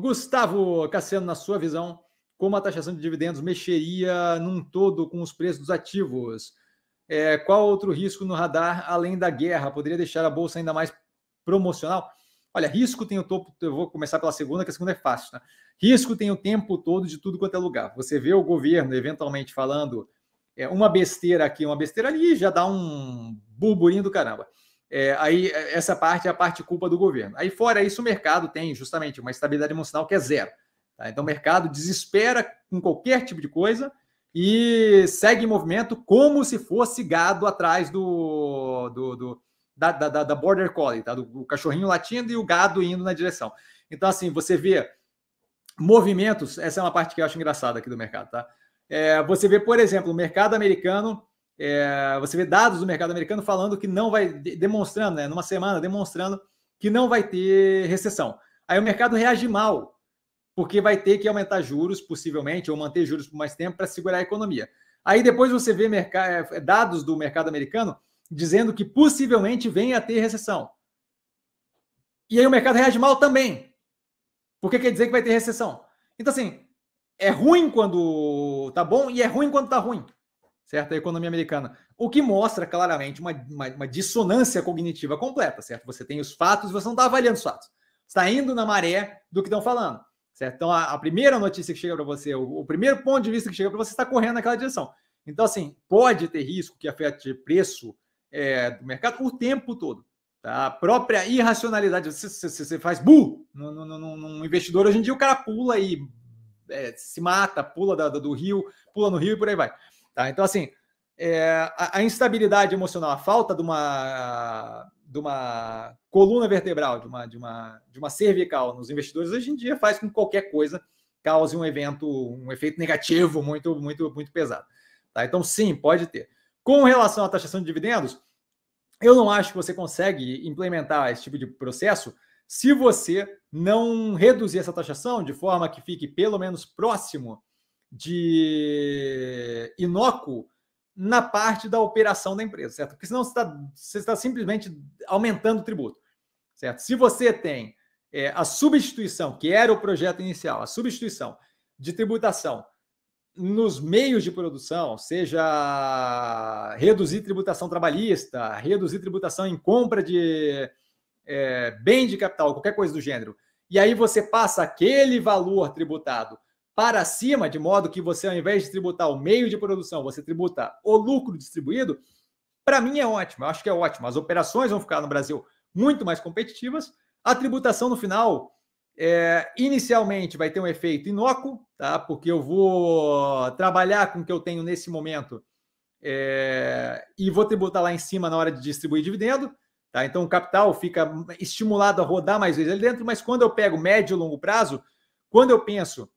Gustavo Cassiano, na sua visão, como a taxação de dividendos mexeria num todo com os preços dos ativos? É, qual outro risco no radar além da guerra poderia deixar a bolsa ainda mais promocional? Olha, risco tem o topo. Eu vou começar pela segunda, que a segunda é fácil. Né? Risco tem o tempo todo de tudo quanto é lugar. Você vê o governo eventualmente falando é, uma besteira aqui, uma besteira ali, já dá um burburinho do caramba. É, aí é, essa parte é a parte culpa do governo. Aí fora isso, o mercado tem justamente uma estabilidade emocional que é zero. Tá? Então o mercado desespera com qualquer tipo de coisa e segue em movimento como se fosse gado atrás do, do, do da, da, da, border collie, tá? do, do cachorrinho latindo e o gado indo na direção. Então assim você vê movimentos. Essa é uma parte que eu acho engraçada aqui do mercado, tá? É, você vê, por exemplo, o mercado americano é, você vê dados do mercado americano falando que não vai, demonstrando, né, numa semana, demonstrando que não vai ter recessão. Aí o mercado reage mal, porque vai ter que aumentar juros, possivelmente, ou manter juros por mais tempo para segurar a economia. Aí depois você vê é, é, dados do mercado americano dizendo que possivelmente venha a ter recessão. E aí o mercado reage mal também. Porque quer dizer que vai ter recessão. Então, assim, é ruim quando tá bom e é ruim quando tá ruim certo? A economia americana. O que mostra claramente uma, uma, uma, dissonância cognitiva completa, certo? Você tem os fatos, e você não está avaliando os fatos. Está indo na maré do que estão falando, certo? Então, a, a primeira notícia que chega para você, o, o, primeiro ponto de vista que chega para você está correndo naquela direção. Então, assim, pode ter risco que afete preço é, do mercado o tempo todo. Tá? A própria irracionalidade, você, você, você faz bu num investidor, hoje em dia o cara pula e é, se mata, pula da, do rio, pula no rio e por aí vai. Tá? Então, assim, é, a, a, instabilidade emocional, a falta de uma, de uma coluna vertebral, de uma, de, uma, de uma cervical nos investidores, hoje em dia faz com que qualquer coisa cause um evento, um efeito negativo muito, muito, muito pesado. Tá? Então, sim, pode ter. Com relação à taxação de dividendos, eu não acho que você consegue implementar esse tipo de processo se você não reduzir essa taxação de forma que fique pelo menos próximo de inócuo na parte da operação da empresa, certo? Porque senão você está, você está simplesmente aumentando o tributo, certo? Se você tem é, a substituição, que era o projeto inicial, a substituição de tributação nos meios de produção, seja reduzir tributação trabalhista, reduzir tributação em compra de é, bem de capital, qualquer coisa do gênero, e aí você passa aquele valor tributado para cima, de modo que você, ao invés de tributar o meio de produção, você tributa o lucro distribuído, para mim é ótimo, eu acho que é ótimo. As operações vão ficar no Brasil muito mais competitivas. A tributação no final, é, inicialmente, vai ter um efeito inócuo, tá? porque eu vou trabalhar com o que eu tenho nesse momento é, e vou tributar lá em cima na hora de distribuir dividendo. Tá? Então, o capital fica estimulado a rodar mais vezes ali dentro, mas quando eu pego médio e longo prazo, quando eu penso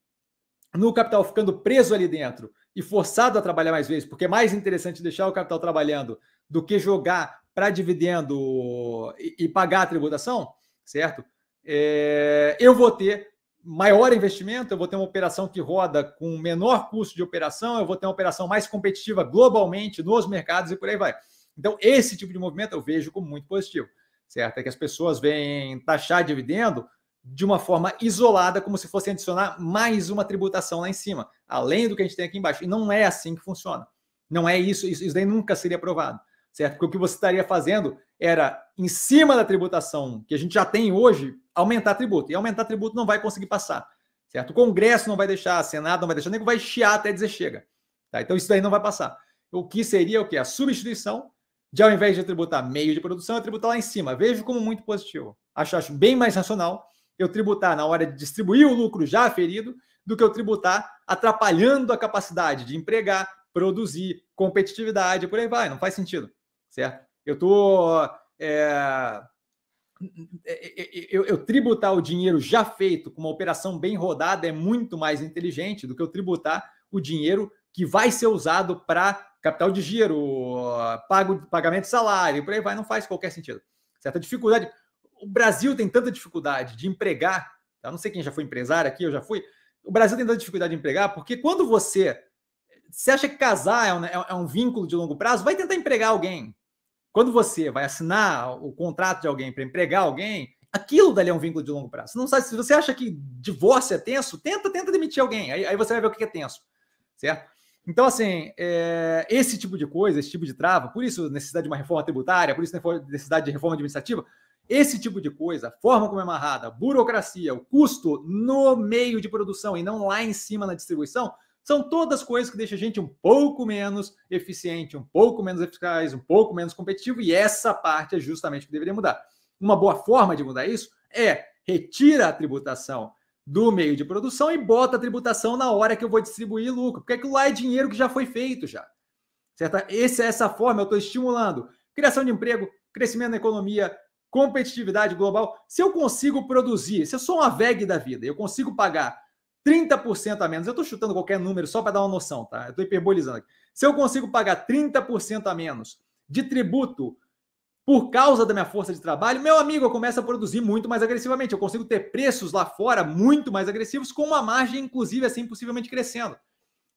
no capital ficando preso ali dentro e forçado a trabalhar mais vezes, porque é mais interessante deixar o capital trabalhando do que jogar para dividendo e, e, pagar a tributação, certo? É, eu vou ter maior investimento, eu vou ter uma operação que roda com menor custo de operação, eu vou ter uma operação mais competitiva globalmente nos mercados e por aí vai. Então, esse tipo de movimento eu vejo como muito positivo, certo? É que as pessoas vêm taxar dividendo de uma forma isolada, como se fosse adicionar mais uma tributação lá em cima, além do que a gente tem aqui embaixo. E não é assim que funciona. Não é isso, isso, isso daí nunca seria aprovado, certo? Porque o que você estaria fazendo era, em cima da tributação que a gente já tem hoje, aumentar tributo. E aumentar tributo não vai conseguir passar, certo? O Congresso não vai deixar, o Senado não vai deixar, nem vai chiar até dizer chega. Tá? Então isso daí não vai passar. O que seria o quê? A substituição de, ao invés de tributar meio de produção, é tributar lá em cima. Vejo como muito positivo. Acho, acho bem mais racional eu tributar na hora de distribuir o lucro já ferido do que eu tributar atrapalhando a capacidade de empregar, produzir, competitividade, por aí vai. Não faz sentido, certo? Eu tô é... é, é, é eu, eu, tributar o dinheiro já feito com uma operação bem rodada é muito mais inteligente do que eu tributar o dinheiro que vai ser usado para capital de giro, pago, pagamento de salário, por aí vai, não faz qualquer sentido. Certa dificuldade o Brasil tem tanta dificuldade de empregar, eu não sei quem já foi empresário aqui, eu já fui. O Brasil tem tanta dificuldade de empregar porque quando você se acha que casar é, é um, é um vínculo de longo prazo, vai tentar empregar alguém. Quando você vai assinar o contrato de alguém para empregar alguém, aquilo dali é um vínculo de longo prazo. não sabe se você acha que divórcio é tenso, tenta, tenta demitir alguém. Aí, aí você vai ver o que é tenso, certo? Então, assim, é, esse tipo de coisa, esse tipo de trava, por isso necessidade de uma reforma tributária, por isso necessidade de reforma administrativa, esse tipo de coisa, a forma como é amarrada, a burocracia, o custo no meio de produção e não lá em cima na distribuição, são todas coisas que deixam a gente um pouco menos eficiente, um pouco menos eficaz, um pouco menos competitivo, e essa parte é justamente o que deveria mudar. Uma boa forma de mudar isso é retira a tributação do meio de produção e bota a tributação na hora que eu vou distribuir lucro, porque aquilo lá é dinheiro que já foi feito já. Certo? Esse, essa forma eu estou estimulando criação de emprego, crescimento da economia, competitividade global. Se eu consigo produzir, se eu sou uma VEG da vida, eu consigo pagar 30% a menos, eu estou chutando qualquer número só para dar uma noção, tá? Eu estou hiperbolizando aqui. Se eu consigo pagar 30% a menos de tributo por causa da minha força de trabalho, meu amigo, eu começo a produzir muito mais agressivamente. Eu consigo ter preços lá fora muito mais agressivos, com uma margem, inclusive, assim, possivelmente crescendo.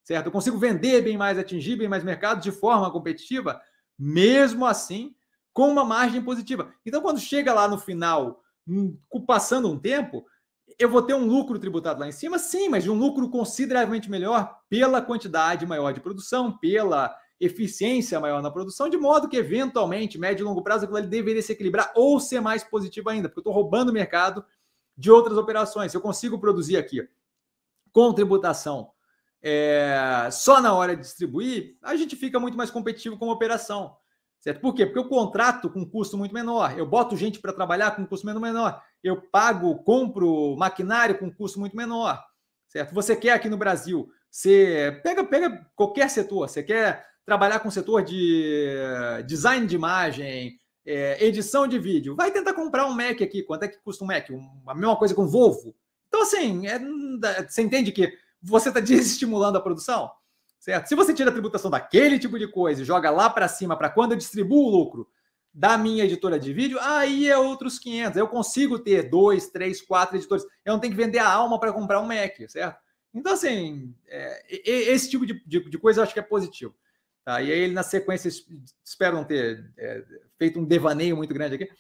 Certo? Eu consigo vender bem mais, atingir bem mais mercados de forma competitiva. Mesmo assim, com uma margem positiva. Então, quando chega lá no final, hum, passando um tempo, eu vou ter um lucro tributado lá em cima, sim, mas de um lucro consideravelmente melhor pela quantidade maior de produção, pela eficiência maior na produção, de modo que, eventualmente, médio e longo prazo, aquilo ali deveria se equilibrar ou ser mais positivo ainda, porque eu estou roubando o mercado de outras operações. Se eu consigo produzir aqui com tributação é, só na hora de distribuir, a gente fica muito mais competitivo como operação. Certo? Por quê? Porque eu contrato com um custo muito menor, eu boto gente para trabalhar com um custo menor, eu pago, compro maquinário com um custo muito menor. Certo? Você quer aqui no Brasil, você pega, pega qualquer setor, você quer trabalhar com o setor de eh, design de imagem, é, edição de vídeo, vai tentar comprar um Mac aqui. Quanto é que custa um Mac? a mesma coisa com um Volvo. Então, assim, é, você entende que você está desestimulando a produção? certo? Se você tira a tributação daquele tipo de coisa e joga lá para cima para quando eu distribuo o lucro da minha editora de vídeo, aí é outros 500. Eu consigo ter dois, três, quatro editores. Eu não tenho que vender a alma para comprar um Mac, certo? Então, assim, é, esse tipo de, de, de, coisa eu acho que é positivo. Tá? E aí, na sequência, espero não ter é, feito um devaneio muito grande aqui,